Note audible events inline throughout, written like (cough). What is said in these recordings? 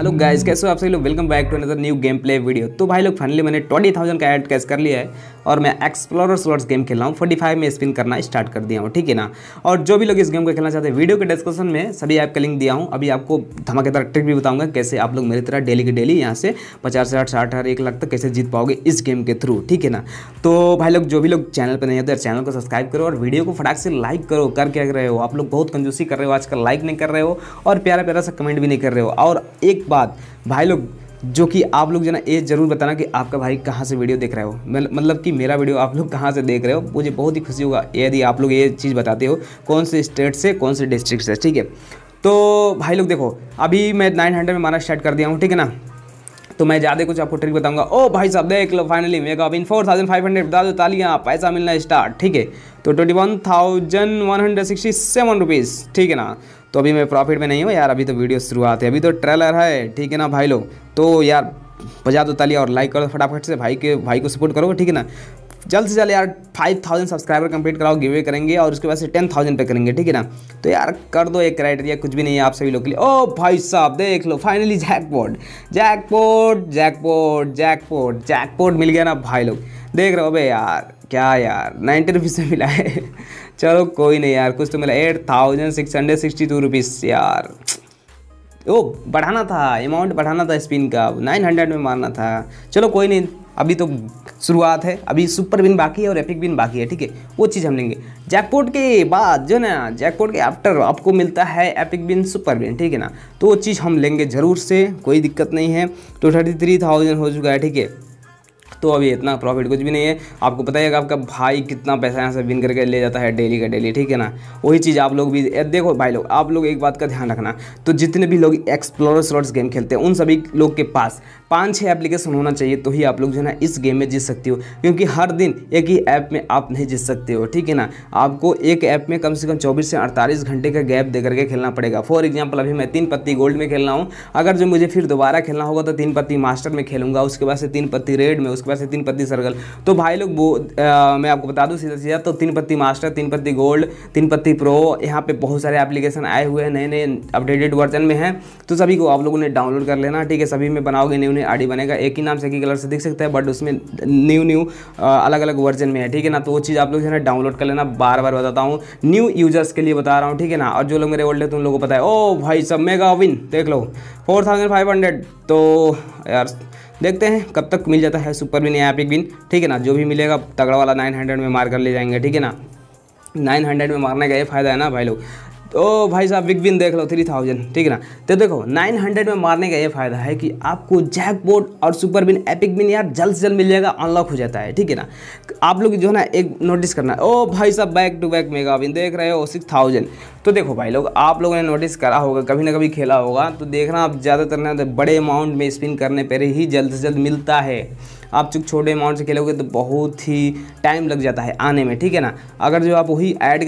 hello guys कैसे हो आप सभी लोग welcome back to another new game play video तो भाई लोग फाइनली मैंने ट्वेंटी थाउजेंड का एड कैश कर लिया है और मैं एक्सप्लोरर स्लॉट्स गेम खेल रहा हूँ फोर्टी फाइव में स्पिन करना स्टार्ट कर दिया हूँ ठीक है ना और जो भी लोग इस गेम को खेलना चाहते हैं वीडियो के डिस्क्रिप्शन में सभी ऐप का लिंक दिया हूँ अभी आपको धमाकेदार ट्रिक भी बताऊंगा कैसे आप लोग मेरी तरह डेली की डेली यहाँ से पचास हज़ार साठ हज़ार एक लाख तक कैसे जीत पाओगे इस गेम के थ्रू ठीक है ना तो भाई लोग जो भी लोग चैनल पर नहीं होते चैनल को सब्सक्राइब करो और वीडियो को फटाक से लाइक करो कर क्या रहे हो आप लोग बहुत कंजूसी कर रहे हो आजकल लाइक नहीं कर रहे हो और प्यारा प्यारा सा कमेंट भी नहीं कर रहे हो और एक बात भाई लोग जो कि आप लोग जो ना ये ज़रूर बताना कि आपका भाई कहाँ से वीडियो देख रहे हो मतलब, मतलब कि मेरा वीडियो आप लोग कहाँ से देख रहे हो मुझे बहुत ही खुशी होगा यदि आप लोग ये चीज़ बताते हो कौन से स्टेट से कौन से डिस्ट्रिक्ट से ठीक है तो भाई लोग देखो अभी मैं नाइन हंड्रेड में माना स्टार्ट कर दिया हूँ ठीक है ना तो मैं ज़्यादा कुछ आपको ट्रिक बताऊंगा ओ भाई साहब देख लो फाइनली मेगा अभी फोर थाउजेंड फाइव हंड्रेड बता दो तालियाँ पैसा मिलना स्टार्ट ठीक है तो twenty one thousand one hundred sixty seven rupees ठीक है ना तो अभी मैं प्रॉफिट में नहीं हूँ यार अभी तो वीडियो शुरुआत है अभी तो ट्रेलर है ठीक है ना भाई लोग तो यार बजा दो ताली और लाइक करो फटाफट से भाई के भाई को सपोर्ट करोगे ठीक है ना जल्द से जल्द यार फाइव थाउजेंड सब्सक्राइबर कंप्लीट कराओ गिवे करेंगे और उसके बाद से टेन थाउजेंड पे करेंगे ठीक है ना तो यार कर दो एक क्राइटेरिया कुछ भी नहीं है आप सभी लोग के लिए ओ भाई साहब देख लो finally jackpot jackpot jackpot jackpot jackpot मिल गया ना भाई लोग देख रहे हो भाई यार क्या यार नाइन्टी रुपीज़ से मिला है चलो कोई नहीं यार कुछ तो मिला eight thousand six hundred sixty two rupees यार ओ बढ़ाना था अमाउंट बढ़ाना था स्पिन का नाइन हंड्रेड में मारना था चलो कोई नहीं अभी तो शुरुआत है अभी सुपर बिन बाकी है और एपिक बिन बाकी है ठीक है वो चीज़ हम लेंगे जैकपॉट के बाद जो ना जैकपॉट के आफ्टर आपको मिलता है एपिक बिन सुपर बिन ठीक है ना तो वो चीज़ हम लेंगे ज़रूर से कोई दिक्कत नहीं है तो थर्टी थ्री थाउजेंड हो चुका है ठीक है तो अभी इतना प्रॉफिट कुछ भी नहीं है आपको पता है आपका भाई कितना पैसा यहाँ से विन करके ले जाता है डेली का डेली ठीक है ना वही चीज़ आप लोग भी देखो भाई लोग आप लोग एक बात का ध्यान रखना तो जितने भी लोग एक्सप्लोरर स्लॉट्स गेम खेलते हैं उन सभी लोग के पास पाँच छः एप्लीकेशन होना चाहिए तो ही आप लोग जो है ना इस गेम में जीत सकते हो क्योंकि हर दिन एक ही ऐप में आप नहीं जीत सकते हो ठीक है ना आपको एक ऐप में कम से कम चौबीस से अड़तालीस घंटे का गैप देकर के खेलना पड़ेगा फॉर एग्जाम्पल अभी मैं तीन पत्ती गोल्ड में खेलना हूँ अगर जो मुझे फिर दोबारा खेलना होगा तो तीन पत्ती मास्टर में खेलूंगा उसके बाद से तीन पत्ती रेड में उसके पास है तीन पत्ती सर्कल तो भाई लोग वो आ, मैं आपको बता दूँ सीधा सीधा तो तीन पत्ती मास्टर तीन पत्ती गोल्ड तीन पत्ती प्रो यहाँ पे बहुत सारे एप्लीकेशन आए हुए हैं नए नए अपडेटेड वर्जन में हैं तो सभी को आप लोगों ने डाउनलोड कर लेना ठीक है सभी में बनाओगे न्यू न्यू आई बनेगा एक ही नाम से एक ही कलर से दिख सकता है बट उसमें न्यू न्यू अलग अलग वर्जन में है ठीक है ना तो वो चीज़ आप लोग जो डाउनलोड कर लेना बार बार बताता हूँ न्यू यूजर्स के लिए बता रहा हूँ ठीक है ना और जो लोग मेरे ओल्ड है तुम तो लोगों को पता है ओ भाई सब मेगा विन देख लो फोर थाउजेंड फाइव हंड्रेड तो यार देखते हैं कब तक मिल जाता है सुपर विन या एपिक विन ठीक है ना जो भी मिलेगा तगड़ा वाला नाइन हंड्रेड में मार कर ले जाएंगे ठीक है ना नाइन हंड्रेड में मारने का ये फ़ायदा है ना भाई लोग तो भाई साहब बिग विन देख लो थ्री थाउजेंड ठीक है ना तो देखो नाइन हंड्रेड में मारने का ये फायदा है कि आपको बोर्ड और सुपर बिन एपिक बिन यार जल्द से जल्द मिल जाएगा अनलॉक हो जाता है ठीक है ना आप लोग जो है ना एक नोटिस करना ओ भाई साहब back to back mega win देख रहे हो सिक्स थाउजेंड तो देखो भाई लोग आप लोगों ने नोटिस करा होगा कभी ना कभी खेला होगा तो देखना आप ज़्यादातर ना तो बड़े अमाउंट में स्पिन करने पर ही जल्द से जल्द मिलता है आप चूँकि छोटे अमाउंट से खेलोगे तो बहुत ही टाइम लग जाता है आने में ठीक है ना अगर जो आप वही ऐड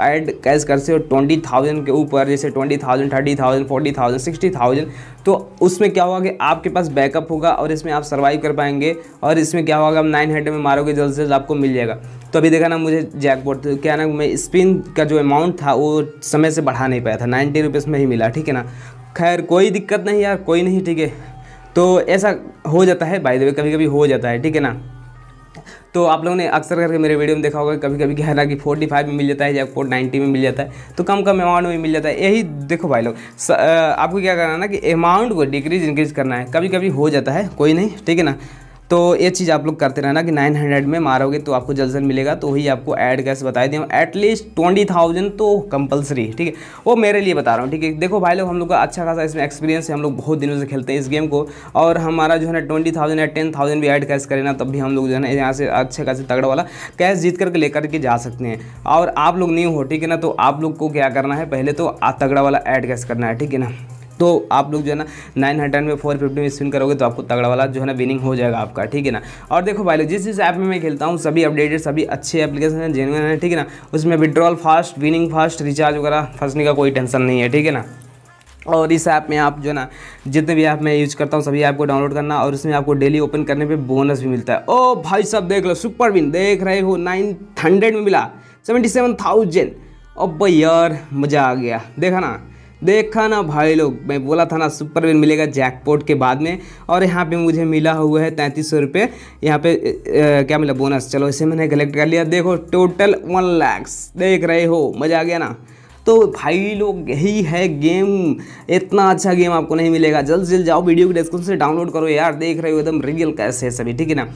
ऐड कैश करते हो ट्वेंटी थाउजेंड के ऊपर जैसे twenty thousand thirty thousand forty thousand sixty thousand तो उसमें क्या होगा कि आपके पास बैकअप होगा और इसमें आप सर्वाइव कर पाएंगे और इसमें क्या होगा आप नाइन हंड्रेड में मारोगे जल्द से जल्द आपको मिल जाएगा तो अभी देखा ना मुझे जैकबोर्ड तो क्या ना मैं स्पिन का जो अमाउंट था वो समय से बढ़ा नहीं पाया था नाइन्टी रुपीज़ में ही मिला ठीक है ना खैर कोई दिक्कत नहीं यार कोई नहीं ठीक है तो ऐसा हो जाता है बाय द वे कभी कभी हो जाता है ठीक है ना तो आप लोगों ने अक्सर करके मेरे वीडियो में देखा होगा कभी कभी कहना कि फोर्टी फाइव में मिल जाता है या फोर नाइन्टी में मिल जाता है तो कम कम अमाउंट में मिल जाता है यही देखो भाई लोग आपको क्या करना है ना कि अमाउंट को डिक्रीज इंक्रीज करना है कभी कभी हो जाता है कोई नहीं ठीक है ना तो ये चीज़ आप लोग करते रहना कि 900 में मारोगे तो आपको जल्द जल्द मिलेगा तो वही आपको ऐड गैस बताए दें एटलीस्ट ट्वेंटी थाउजेंड तो कंपलसरी ठीक है वो मेरे लिए बता रहा हूँ ठीक है देखो भाई लोग हम लोग का अच्छा खासा इसमें एक्सपीरियंस है हम लोग बहुत दिनों से खेलते हैं इस गेम को और हमारा जो है ना ट्वेंटी थाउजेंड या टेन भी एड कैश करें ना तब भी हम लोग जो है ना यहाँ से अच्छे खासे तगड़ा वाला कैश जीत करके लेकर के जा सकते हैं और आप लोग न्यू हो ठीक है ना तो आप लोग को क्या करना है पहले तो तगड़ा वाला एड कैश करना है ठीक है ना तो आप लोग जो है ना नाइन हंड्रेड में फोर फिफ्टी में स्पिन करोगे तो आपको तगड़ा वाला जो है ना विनिंग हो जाएगा आपका ठीक है ना और देखो भाई लोग जिस जिस ऐप में मैं खेलता हूँ सभी अपडेटेड सभी अच्छे एप्लीकेशन हैं जेनवन है ठीक है ना उसमें withdrawal fast winning fast recharge वगैरह फंसने का कोई टेंशन नहीं है ठीक है ना और इस ऐप में आप जो है ना जितने भी ऐप मैं यूज़ करता हूँ सभी ऐप को डाउनलोड करना और उसमें आपको डेली ओपन करने पे बोनस भी मिलता है ओ भाई साहब देख लो सुपर विन देख रहे हो नाइन हंड्रेड में मिला सेवेंटी सेवन थाउजेंड अब यार मज़ा आ गया देखा ना देखा ना भाई लोग मैं बोला था ना सुपर विन मिलेगा जैकपॉट के बाद में और यहाँ पे मुझे मिला हुआ है तैंतीस सौ रुपये यहाँ पे ए, क्या मिला बोनस चलो इसे मैंने कलेक्ट कर लिया देखो टोटल वन लैक्स देख रहे हो मज़ा आ गया ना तो भाई लोग यही है गेम इतना अच्छा गेम आपको नहीं मिलेगा जल्द से जल्द जाओ वीडियो के डिस्क्रिप्शन से डाउनलोड करो यार देख रहे हो एकदम रियल कैसे है सभी ठीक है ना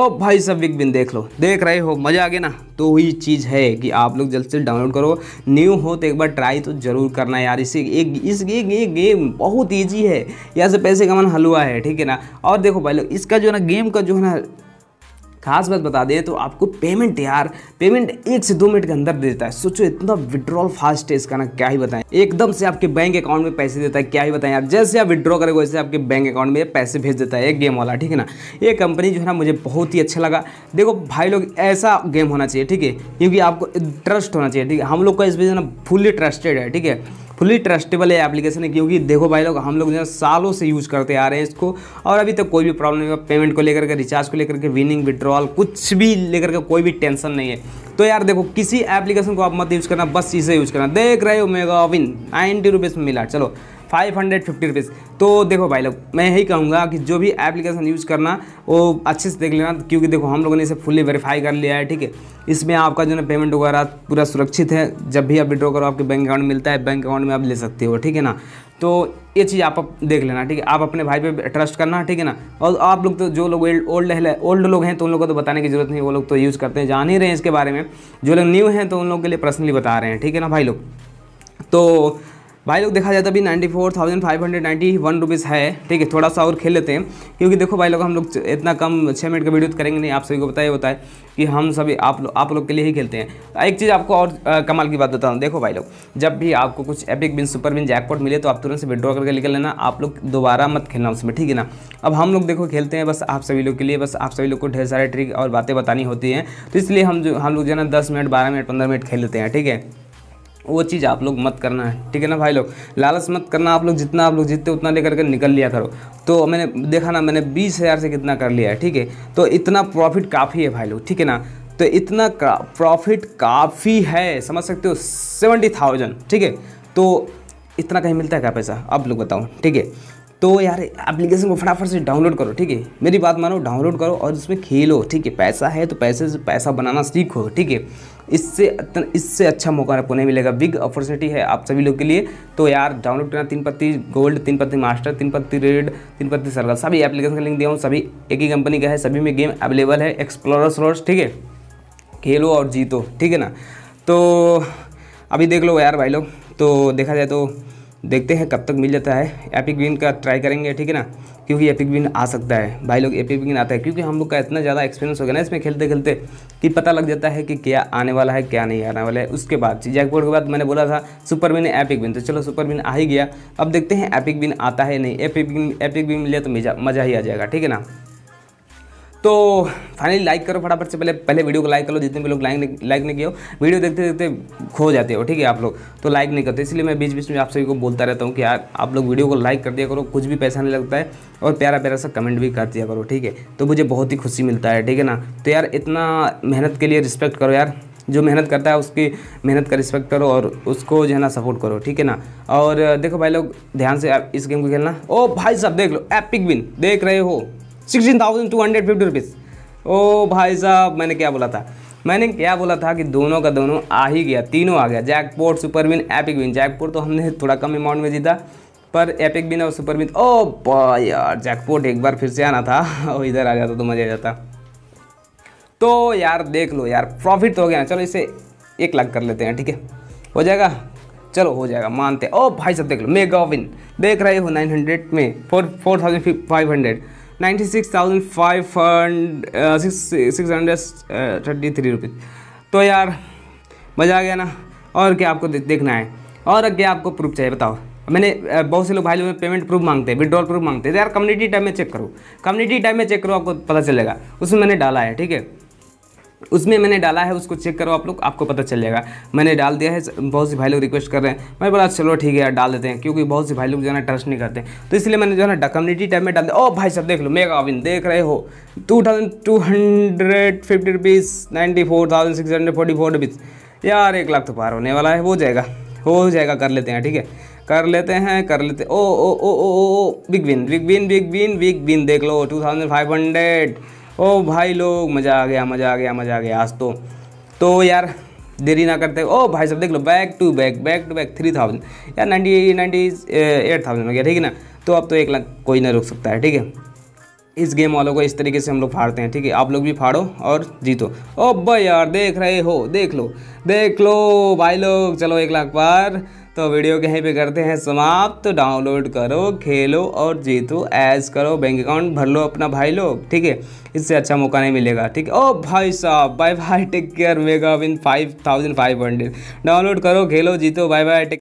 ओ भाई सब विग बिन देख लो देख रहे हो मज़ा आ गया ना तो वही चीज़ है कि आप लोग जल्द से डाउनलोड करो न्यू हो तो एक बार ट्राई तो ज़रूर करना यार इसे एक इस ये गे, गेम बहुत ईजी है यहाँ से पैसे कमाना हलवा है ठीक है ना और देखो भाई लोग इसका जो है ना गेम का जो है ना खास बात बता दें तो आपको पेमेंट यार पेमेंट एक से दो मिनट के अंदर दे देता है सोचो इतना विड्रॉल फास्ट है इसका ना क्या ही बताएं एकदम से आपके बैंक अकाउंट में पैसे देता है क्या ही बताएं यार जैसे आप विड्रॉ करेंगे वैसे आपके बैंक अकाउंट में पैसे भेज देता है एक गेम वाला ठीक है ना ये कंपनी जो है ना मुझे बहुत ही अच्छा लगा देखो भाई लोग ऐसा गेम होना चाहिए ठीक है क्योंकि आपको ट्रस्ट होना चाहिए ठीक है हम लोग का इस बीच ना फुल्ली ट्रस्टेड है ठीक है फुली ट्रस्टेबल है एप्लीकेशन है क्योंकि देखो भाई लोग हम लोग जो है सालों से यूज़ करते आ रहे हैं इसको और अभी तक तो कोई भी प्रॉब्लम नहीं पेमेंट को लेकर के रिचार्ज को लेकर के विनिंग विड्रॉल कुछ भी लेकर के कोई भी टेंशन नहीं है तो यार देखो किसी एप्लीकेशन को आप मत यूज़ करना बस इसे यूज़ करना देख रहे हो मेगा विन नाइन्टी रुपीज़ में मिला चलो फाइव हंड्रेड फिफ्टी रुपीज़ तो देखो भाई लोग मैं यही कहूँगा कि जो भी एप्लीकेशन यूज़ करना वो अच्छे से देख लेना क्योंकि देखो हम लोगों ने इसे फुल्ली वेरीफाई कर लिया है ठीक है इसमें आपका जो है पेमेंट वगैरह पूरा सुरक्षित है जब भी आप विड्रॉ करो आपके बैंक अकाउंट मिलता है बैंक अकाउंट में आप ले सकते हो ठीक है ना तो ये चीज़ आप देख लेना ठीक है आप अपने भाई पे ट्रस्ट करना ठीक है ना और आप लोग तो जो लोग ओल्ड ओल्ड लोग हैं तो उन लोगों को तो बताने की जरूरत नहीं वो लोग तो यूज़ करते हैं जान ही रहे हैं इसके बारे में जो लोग न्यू हैं तो उन लोगों के लिए पर्सनली बता रहे हैं ठीक है ना भाई लोग तो भाई लोग देखा जाए तो अभी ninety four thousand five hundred ninety one rupees है ठीक है थोड़ा सा और खेल लेते हैं क्योंकि देखो भाई लोग हम लोग इतना कम छः मिनट का वीडियो तो करेंगे नहीं आप सभी को बताया होता है कि हम सभी आप लो, आप लोग के लिए ही खेलते हैं एक चीज़ आपको और आ, कमाल की बात बता हूँ देखो भाई लोग जब भी आपको कुछ epic win super win jackpot मिले तो आप तुरंत से विड्रॉ करके निकल लेना आप लोग दोबारा मत खेलना उसमें ठीक है ना अब हम लोग देखो खेलते हैं बस आप सभी लोग के लिए बस आप सभी लोग को ढेर सारे ट्रिक और बातें बतानी होती हैं तो इसलिए हम जो हम लोग जो है ना दस मिनट बारह मिनट पंद्रह मिनट खेल लेते हैं ठीक है वो चीज़ आप लोग मत करना है ठीक है ना भाई लोग लालच मत करना आप लोग जितना आप लोग जीतते उतना लेकर के निकल लिया करो तो मैंने देखा ना मैंने बीस हज़ार से कितना कर लिया है ठीक है तो इतना प्रॉफिट काफ़ी है भाई लोग ठीक है ना तो इतना का, प्रॉफिट काफ़ी है समझ सकते हो सेवेंटी थाउजेंड ठीक है तो इतना कहीं मिलता है क्या पैसा आप लोग बताओ ठीक है तो यार एप्लीकेशन को फटाफट से डाउनलोड करो ठीक है मेरी बात मानो डाउनलोड करो और इसमें खेलो ठीक है पैसा है तो पैसे से पैसा बनाना सीखो ठीक है इससे इससे अच्छा मौका आपको नहीं मिलेगा बिग अपॉर्चुनिटी है आप सभी लोग के लिए तो यार डाउनलोड करना तीन पत्ती गोल्ड तीन पत्ती मास्टर तीन पत्ती रेड तीन पत्ती सर्कल सभी एप्लीकेशन का लिंक दिया हूँ सभी एक ही कंपनी का है सभी में गेम अवेलेबल है एक्सप्लोरस रोड्स ठीक है खेलो और जीतो ठीक है ना तो अभी देख लो यार भाई लोग तो देखा जाए तो देखते हैं कब तक मिल जाता है एपिक विन का ट्राई करेंगे ठीक है ना क्योंकि एपिक विन आ सकता है भाई लोग एपिक विन आता है क्योंकि हम लोग का इतना ज़्यादा एक्सपीरियंस हो गया ना इसमें खेलते खेलते कि पता लग जाता है कि क्या आने वाला है क्या नहीं आने वाला है उसके बाद जैकपोर्ट के बाद मैंने बोला था सुपर विन एपिक विन तो चलो सुपर विन आ ही गया अब देखते हैं एपिक विन आता है नहीं एपिक विन एपिक विन मिले तो मज़ा ही आ जाएगा ठीक है ना तो फाइनली लाइक करो फटाफट से पहले पहले वीडियो को लाइक करो जितने भी लोग लाइक लाइक नहीं किया हो वीडियो देखते देखते खो जाते हो ठीक है आप लोग तो लाइक नहीं करते इसलिए मैं बीच बीच में आप सभी को बोलता रहता हूँ कि यार आप लोग वीडियो को लाइक कर दिया करो कुछ भी पैसा नहीं लगता है और प्यारा प्यारा सा कमेंट भी कर दिया करो ठीक है तो मुझे बहुत ही खुशी मिलता है ठीक है ना तो यार इतना मेहनत के लिए रिस्पेक्ट करो यार जो मेहनत करता है उसकी मेहनत का रिस्पेक्ट करो और उसको जो है ना सपोर्ट करो ठीक है ना और देखो भाई लोग ध्यान से इस गेम को खेलना ओ भाई साहब देख लो एपिक विन देख रहे हो sixteen thousand two hundred fifty rupees ओ भाई साहब मैंने क्या बोला था मैंने क्या बोला था कि दोनों का दोनों आ ही गया तीनों आ गया jackpot super win epic win jackpot तो हमने थोड़ा कम अमाउंट में जीता पर एपिक विन और सुपरविन ओ यार जैकपोर्ट एक बार फिर से आना था और (laughs) इधर आ जाता तो, तो मज़ा आ जाता तो यार देख लो यार प्रॉफिट तो हो गया चलो इसे एक लाख कर लेते हैं ठीक है हो जाएगा चलो हो जाएगा मानते ओ भाई साहब देख लो मेगा विन देख रहे हो नाइन हंड्रेड में four four thousand five hundred ninety six thousand five six hundred thirty three rupees तो यार मज़ा आ गया ना और क्या आपको देखना है और क्या आपको प्रूफ चाहिए बताओ मैंने uh, बहुत से लोग भाई लोग पेमेंट प्रूफ मांगते हैं विड्रॉल प्रूफ मांगते हैं तो यार कम्युनिटी टाइम में चेक करो कम्युनिटी टाइम में चेक करो आपको पता चलेगा उसमें मैंने डाला है ठीक है उसमें मैंने डाला है उसको चेक करो आप लोग आपको पता चल जाएगा मैंने डाल दिया है बहुत से भाई लोग रिक्वेस्ट कर रहे हैं मैं बोला चलो ठीक है यार डाल देते हैं क्योंकि बहुत से भाई लोग जो है ना ट्रस्ट नहीं करते तो इसलिए मैंने जो है ना डकम्युनिटी टाइप में डाल दिया ओ भाई साहब देख लो मेगा अविन देख रहे हो two thousand two hundred fifty ninety four thousand six hundred forty four rupees यार एक लाख तो पार होने वाला है हो जाएगा हो जाएगा कर लेते हैं ठीक है कर लेते हैं कर लेते ओ ओ ओ ओ ओ big win big win big win big win देख लो टू थाउजेंड फाइव हंड्रेड ओ भाई लोग मज़ा आ गया मज़ा आ गया मज़ा आ गया आज तो तो यार देरी ना करते ओ भाई साहब देख लो back to back back to back three thousand यार नाइन्टी नाइन्टी एट थाउजेंड हो गया ठीक है ना तो अब तो एक लाख कोई ना रुक सकता है ठीक है इस गेम वालों को इस तरीके से हम लोग फाड़ते हैं ठीक है आप लोग भी फाड़ो और जीतो ओ भाई यार देख रहे हो देख लो देख लो भाई लोग चलो एक लाख पार तो वीडियो कहीं पे करते हैं समाप्त तो डाउनलोड करो खेलो और जीतो ऐज करो बैंक अकाउंट भर लो अपना भाई लोग ठीक है इससे अच्छा मौका नहीं मिलेगा ठीक है ओ भाई साहब bye bye take care mega win five thousand five hundred download करो खेलो जीतो बाय बाय टेक